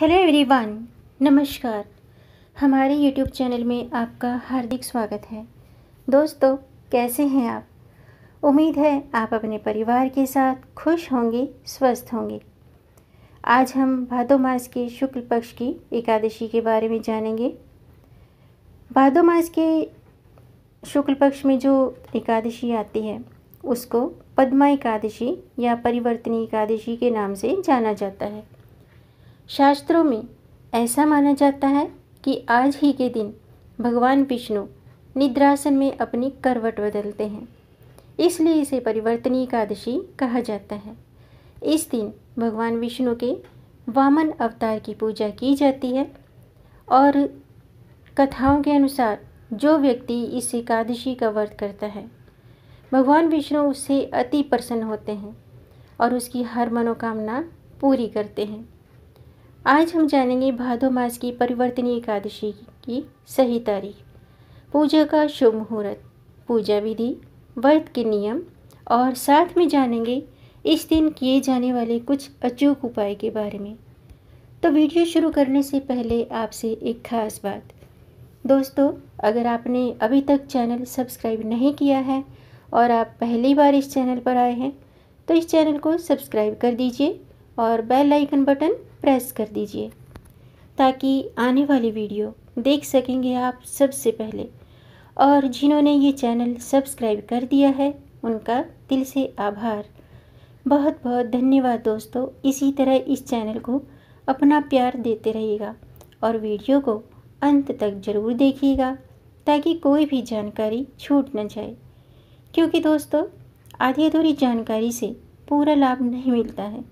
hello everyone नमस्कार हमारे YouTube channel में आपका हार्दिक स्वागत है दोस्तों कैसे हैं आप उम्मीद है आप अपने परिवार के साथ खुश होंगे स्वस्थ होंगे आज हम भादो मास के शुक्ल पक्ष की एकादशी के बारे में जानेंगे भादो मास के शुक्ल पक्ष में जो एकादशी आती है उसको पद्मा एकादशी या परिवर्तनी एकादशी के नाम से जाना जाता है शास्त्रों में ऐसा माना जाता है कि आज ही के दिन भगवान विष्णु निद्रासन में अपनी करवट बदलते हैं इसलिए इसे परिवर्तनी एकादशी कहा जाता है इस दिन भगवान विष्णु के वामन अवतार की पूजा की जाती है और कथाओं के अनुसार जो व्यक्ति इस एकादशी का व्रत करता है भगवान विष्णु उससे अति प्रसन्न होते हैं और उसकी हर मनोकामना पूरी करते हैं आज हम जानेंगे भादो मास की परिवर्तनी एकादशी की सही तारीख पूजा का शुभ मुहूर्त पूजा विधि व्रत के नियम और साथ में जानेंगे इस दिन किए जाने वाले कुछ अचूक उपाय के बारे में तो वीडियो शुरू करने से पहले आपसे एक खास बात दोस्तों अगर आपने अभी तक चैनल सब्सक्राइब नहीं किया है और आप पहली बार इस चैनल पर आए हैं तो इस चैनल को सब्सक्राइब कर दीजिए और बेल आइकन बटन प्रेस कर दीजिए ताकि आने वाली वीडियो देख सकेंगे आप सबसे पहले और जिन्होंने ये चैनल सब्सक्राइब कर दिया है उनका दिल से आभार बहुत बहुत धन्यवाद दोस्तों इसी तरह इस चैनल को अपना प्यार देते रहिएगा और वीडियो को अंत तक ज़रूर देखिएगा ताकि कोई भी जानकारी छूट न जाए क्योंकि दोस्तों आधी अधूरी जानकारी से पूरा लाभ नहीं मिलता है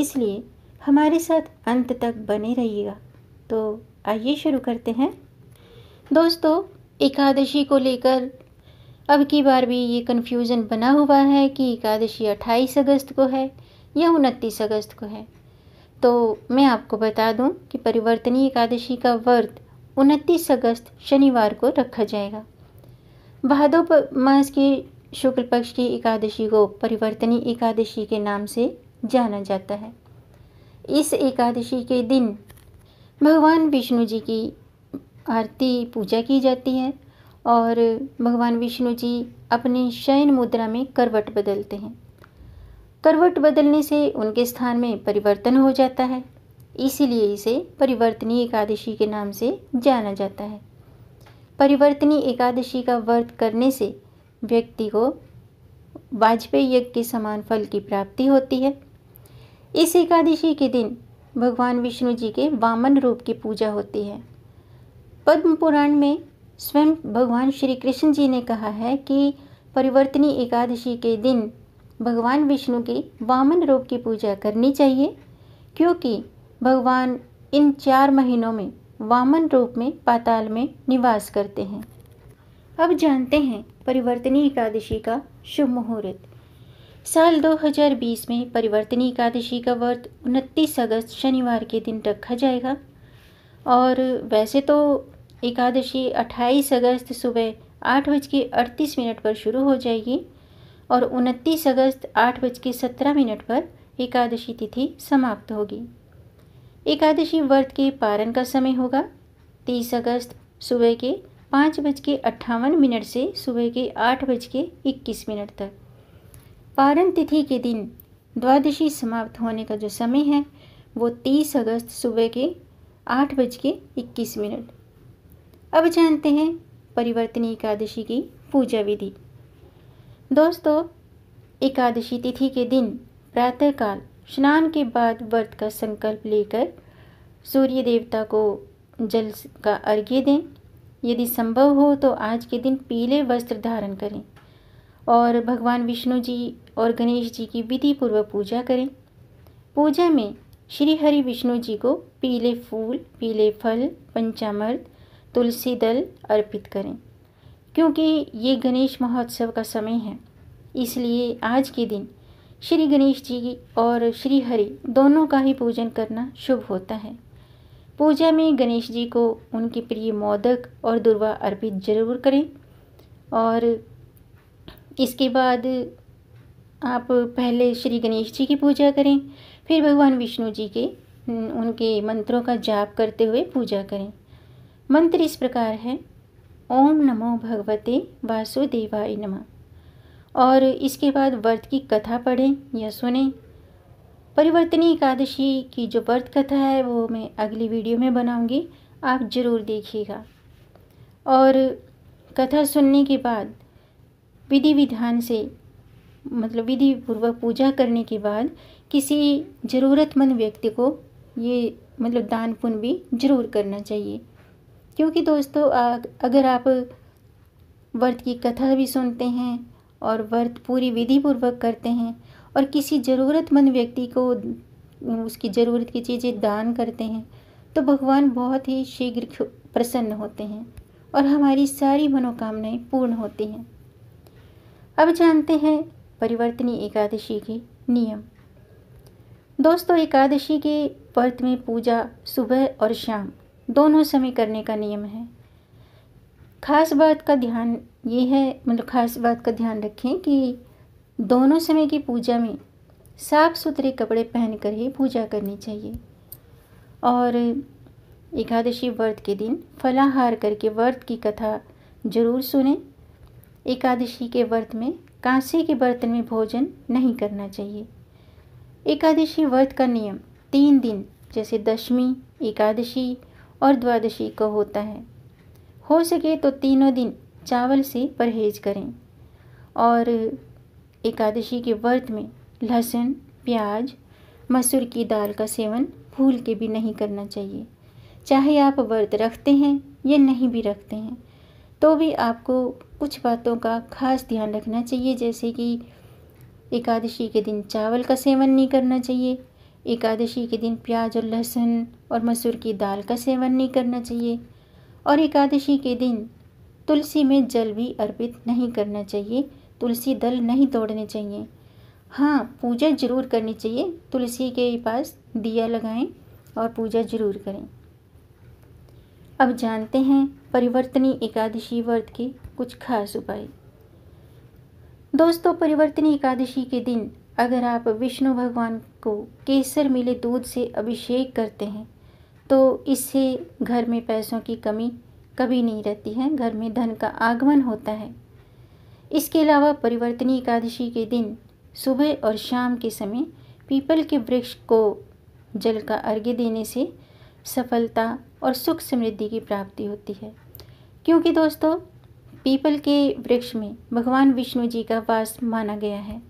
इसलिए हमारे साथ अंत तक बने रहिएगा तो आइए शुरू करते हैं दोस्तों एकादशी को लेकर अब की बार भी ये कन्फ्यूज़न बना हुआ है कि एकादशी 28 अगस्त को है या उनतीस अगस्त को है तो मैं आपको बता दूं कि परिवर्तनीय एकादशी का व्रत उनतीस अगस्त शनिवार को रखा जाएगा भादो मास की शुक्ल पक्ष की एकादशी को परिवर्तनी एकादशी के नाम से जाना जाता है इस एकादशी के दिन भगवान विष्णु जी की आरती पूजा की जाती है और भगवान विष्णु जी अपनी शयन मुद्रा में करवट बदलते हैं करवट बदलने से उनके स्थान में परिवर्तन हो जाता है इसीलिए इसे परिवर्तनी एकादशी के नाम से जाना जाता है परिवर्तनी एकादशी का व्रत करने से व्यक्ति को वाजपेयी यज्ञ के समान फल की प्राप्ति होती है इस एकादशी के दिन भगवान विष्णु जी के वामन रूप की पूजा होती है पद्म पुराण में स्वयं भगवान श्री कृष्ण जी ने कहा है कि परिवर्तनी एकादशी के दिन भगवान विष्णु की वामन रूप की पूजा करनी चाहिए क्योंकि भगवान इन चार महीनों में वामन रूप में पाताल में निवास करते हैं अब जानते हैं परिवर्तनी एकादशी का शुभ मुहूर्त साल 2020 में परिवर्तनी एकादशी का व्रत 29 अगस्त शनिवार के दिन रखा जाएगा और वैसे तो एकादशी 28 अगस्त सुबह आठ बज के अड़तीस मिनट पर शुरू हो जाएगी और 29 अगस्त आठ बज के सत्रह मिनट पर एकादशी तिथि समाप्त होगी एकादशी व्रत के पारण का समय होगा 30 अगस्त सुबह के पाँच बज के अट्ठावन मिनट से सुबह के आठ बज के इक्कीस मिनट तक पारण तिथि के दिन द्वादशी समाप्त होने का जो समय है वो तीस अगस्त सुबह के आठ बज के इक्कीस मिनट अब जानते हैं परिवर्तनी एकादशी की पूजा विधि दोस्तों एकादशी तिथि के दिन प्रातःकाल स्नान के बाद व्रत का संकल्प लेकर सूर्य देवता को जल का अर्घ्य दें यदि संभव हो तो आज के दिन पीले वस्त्र धारण करें और भगवान विष्णु जी और गणेश जी की विधि पूर्वक पूजा करें पूजा में श्री हरि विष्णु जी को पीले फूल पीले फल पंचामृत तुलसी दल अर्पित करें क्योंकि ये गणेश महोत्सव का समय है इसलिए आज के दिन श्री गणेश जी और श्री हरि दोनों का ही पूजन करना शुभ होता है पूजा में गणेश जी को उनके प्रिय मोदक और दुर्वा अर्पित जरूर करें और इसके बाद आप पहले श्री गणेश जी की पूजा करें फिर भगवान विष्णु जी के उनके मंत्रों का जाप करते हुए पूजा करें मंत्र इस प्रकार है ओम नमो भगवते वासुदेवाय नमः और इसके बाद व्रत की कथा पढ़ें या सुने परिवर्तनी एकादशी की जो व्रत कथा है वो मैं अगली वीडियो में बनाऊंगी आप ज़रूर देखिएगा और कथा सुनने के बाद विधि विधान से मतलब विधि पूर्वक पूजा करने के बाद किसी ज़रूरतमंद व्यक्ति को ये मतलब दान पुण्य भी जरूर करना चाहिए क्योंकि दोस्तों अगर आप व्रत की कथा भी सुनते हैं और व्रत पूरी विधि पूर्वक करते हैं और किसी ज़रूरतमंद व्यक्ति को उसकी ज़रूरत की चीज़ें दान करते हैं तो भगवान बहुत ही शीघ्र प्रसन्न होते हैं और हमारी सारी मनोकामनाएं पूर्ण होती हैं अब जानते हैं परिवर्तनी एकादशी के नियम दोस्तों एकादशी के व्रत में पूजा सुबह और शाम दोनों समय करने का नियम है खास बात का ध्यान ये है मतलब खास बात का ध्यान रखें कि दोनों समय की पूजा में साफ सुथरे कपड़े पहन कर ही पूजा करनी चाहिए और एकादशी व्रत के दिन फलाहार करके व्रत की कथा जरूर सुने एकादशी के व्रत में कांसे के बर्तन में भोजन नहीं करना चाहिए एकादशी व्रत का नियम तीन दिन जैसे दशमी एकादशी और द्वादशी को होता है हो सके तो तीनों दिन चावल से परहेज करें और एकादशी के व्रत में लहसुन प्याज मसूर की दाल का सेवन भूल के भी नहीं करना चाहिए चाहे आप व्रत रखते हैं या नहीं भी रखते हैं तो भी आपको कुछ बातों का खास ध्यान रखना चाहिए जैसे कि एकादशी के दिन चावल का सेवन नहीं करना चाहिए एकादशी के दिन प्याज और लहसुन और मसूर की दाल का सेवन नहीं करना चाहिए और एकादशी के दिन तुलसी में जल भी अर्पित नहीं करना चाहिए तुलसी दल नहीं तोड़ने चाहिए हाँ पूजा ज़रूर करनी चाहिए तुलसी के पास दिया लगाएं और पूजा ज़रूर करें अब जानते हैं परिवर्तनी एकादशी व्रत के कुछ खास उपाय दोस्तों परिवर्तनी एकादशी के दिन अगर आप विष्णु भगवान को केसर मिले दूध से अभिषेक करते हैं तो इससे घर में पैसों की कमी कभी नहीं रहती है घर में धन का आगमन होता है इसके अलावा परिवर्तनी एकादशी के दिन सुबह और शाम के समय पीपल के वृक्ष को जल का अर्घ्य देने से सफलता और सुख समृद्धि की प्राप्ति होती है क्योंकि दोस्तों पीपल के वृक्ष में भगवान विष्णु जी का वास माना गया है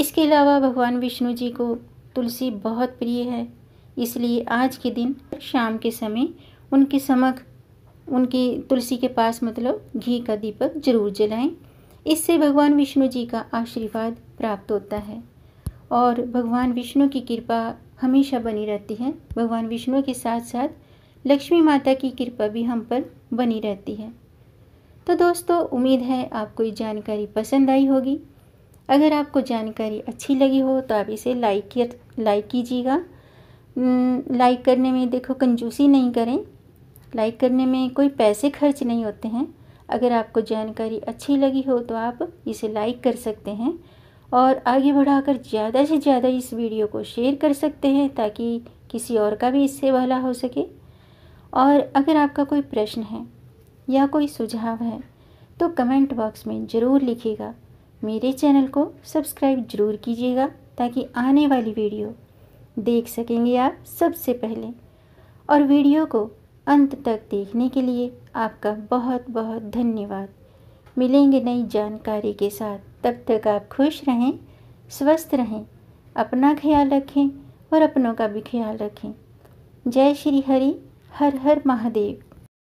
इसके अलावा भगवान विष्णु जी को तुलसी बहुत प्रिय है इसलिए आज के दिन शाम के समय उनके समक्ष उनकी तुलसी के पास मतलब घी का दीपक जरूर जलाएं इससे भगवान विष्णु जी का आशीर्वाद प्राप्त होता है और भगवान विष्णु की कृपा हमेशा बनी रहती है भगवान विष्णु के साथ साथ लक्ष्मी माता की कृपा भी हम पर बनी रहती है तो दोस्तों उम्मीद है आपको ये जानकारी पसंद आई होगी अगर आपको जानकारी अच्छी लगी हो तो आप इसे लाइक लाइक कीजिएगा लाइक करने में देखो कंजूसी नहीं करें लाइक करने में कोई पैसे खर्च नहीं होते हैं अगर आपको जानकारी अच्छी लगी हो तो आप इसे लाइक कर सकते हैं और आगे बढ़ाकर ज़्यादा से ज़्यादा इस वीडियो को शेयर कर सकते हैं ताकि किसी और का भी इससे भला हो सके और अगर आपका कोई प्रश्न है या कोई सुझाव है तो कमेंट बॉक्स में ज़रूर लिखिएगा मेरे चैनल को सब्सक्राइब ज़रूर कीजिएगा ताकि आने वाली वीडियो देख सकेंगे आप सबसे पहले और वीडियो को अंत तक देखने के लिए आपका बहुत बहुत धन्यवाद मिलेंगे नई जानकारी के साथ तब तक आप खुश रहें स्वस्थ रहें अपना ख्याल रखें और अपनों का भी ख्याल रखें जय श्री हरि हर हर महादेव